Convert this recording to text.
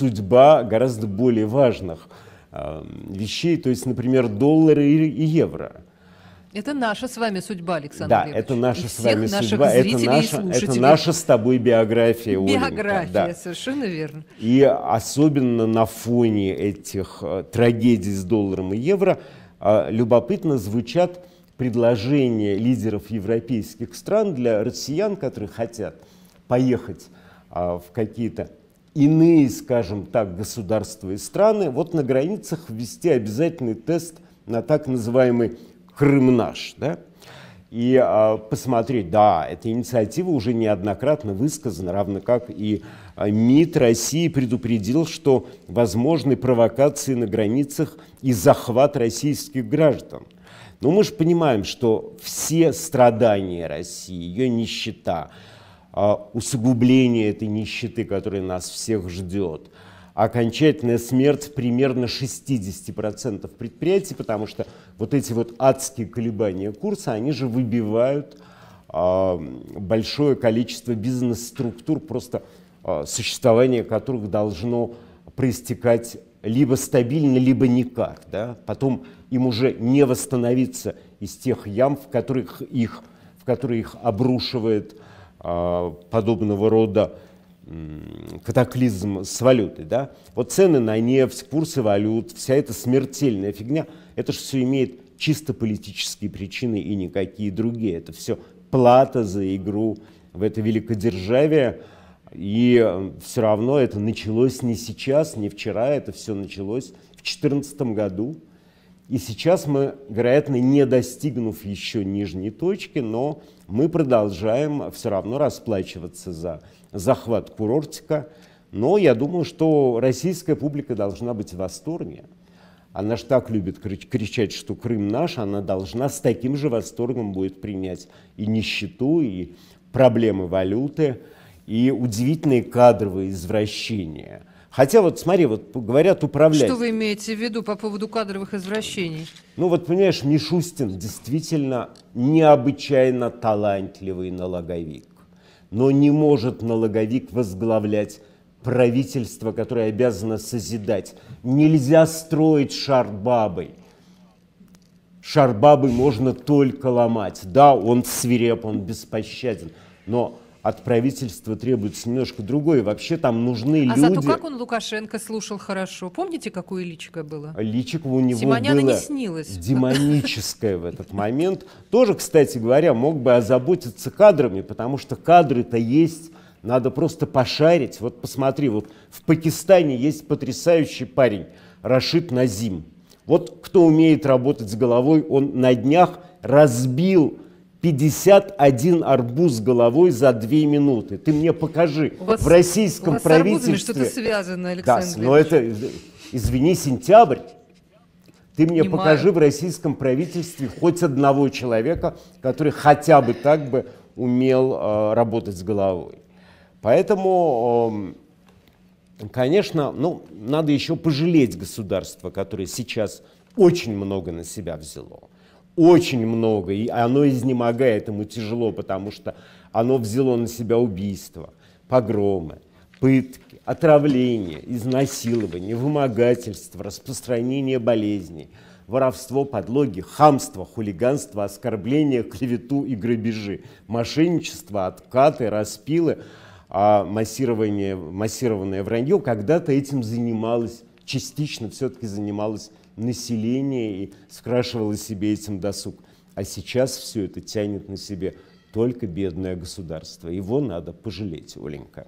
судьба гораздо более важных эм, вещей, то есть, например, доллары и евро. Это наша с вами судьба, Александр Да, Левович. это наша и с вами судьба, это наша, это наша с тобой биография, Биография, да. совершенно верно. И особенно на фоне этих э, трагедий с долларом и евро э, любопытно звучат предложения лидеров европейских стран для россиян, которые хотят поехать э, в какие-то иные, скажем так, государства и страны, вот на границах ввести обязательный тест на так называемый Крым наш. Да? И а, посмотреть, да, эта инициатива уже неоднократно высказана, равно как и а, МИД России предупредил, что возможны провокации на границах и захват российских граждан. Но мы же понимаем, что все страдания России, ее нищета, а, усугубление этой нищеты, которая нас всех ждет. Окончательная смерть примерно 60% предприятий, потому что вот эти вот адские колебания курса, они же выбивают а, большое количество бизнес-структур, просто а, существование которых должно проистекать либо стабильно, либо никак. Да? Потом им уже не восстановиться из тех ям, в которых их, в которые их обрушивает а, подобного рода катаклизм с валютой. Да? Вот цены на нефть, курсы валют, вся эта смертельная фигня, это же все имеет чисто политические причины и никакие другие. Это все плата за игру в это великодержавие. И все равно это началось не сейчас, не вчера, это все началось в 2014 году. И сейчас мы, вероятно, не достигнув еще нижней точки, но мы продолжаем все равно расплачиваться за захват курортика. Но я думаю, что российская публика должна быть в восторге. Она же так любит кричать, что Крым наш, она должна с таким же восторгом будет принять и нищету, и проблемы валюты, и удивительные кадровые извращения – Хотя вот смотри, вот говорят управлять. Что вы имеете в виду по поводу кадровых извращений? Ну вот понимаешь, Мишустин действительно необычайно талантливый налоговик. Но не может налоговик возглавлять правительство, которое обязано созидать. Нельзя строить шар бабой. Шар бабы можно только ломать. Да, он свиреп, он беспощаден, но от правительства требуется немножко другое. Вообще там нужны а люди... А зато как он Лукашенко слушал хорошо. Помните, какое личико было? Личико у него Симоняна было не снилось. демоническое в этот момент. Тоже, кстати говоря, мог бы озаботиться кадрами, потому что кадры-то есть. Надо просто пошарить. Вот посмотри, вот в Пакистане есть потрясающий парень Рашид Назим. Вот кто умеет работать с головой, он на днях разбил 51 арбуз головой за 2 минуты. Ты мне покажи. У вас, в российском у вас правительстве... С что-то связано, Александр Да, но это, извини, сентябрь. Ты мне Понимаю. покажи в российском правительстве хоть одного человека, который хотя бы так бы умел э, работать с головой. Поэтому, э, конечно, ну, надо еще пожалеть государство, которое сейчас очень много на себя взяло очень много, и оно изнемогает, ему тяжело, потому что оно взяло на себя убийства, погромы, пытки, отравление, изнасилование, вымогательство, распространение болезней, воровство, подлоги, хамство, хулиганство, оскорбление, клевету и грабежи, мошенничество, откаты, распилы, а массирование, массированное вранье. Когда-то этим занималась, частично все-таки занималась население и скрашивало себе этим досуг. А сейчас все это тянет на себе только бедное государство. Его надо пожалеть, Оленька.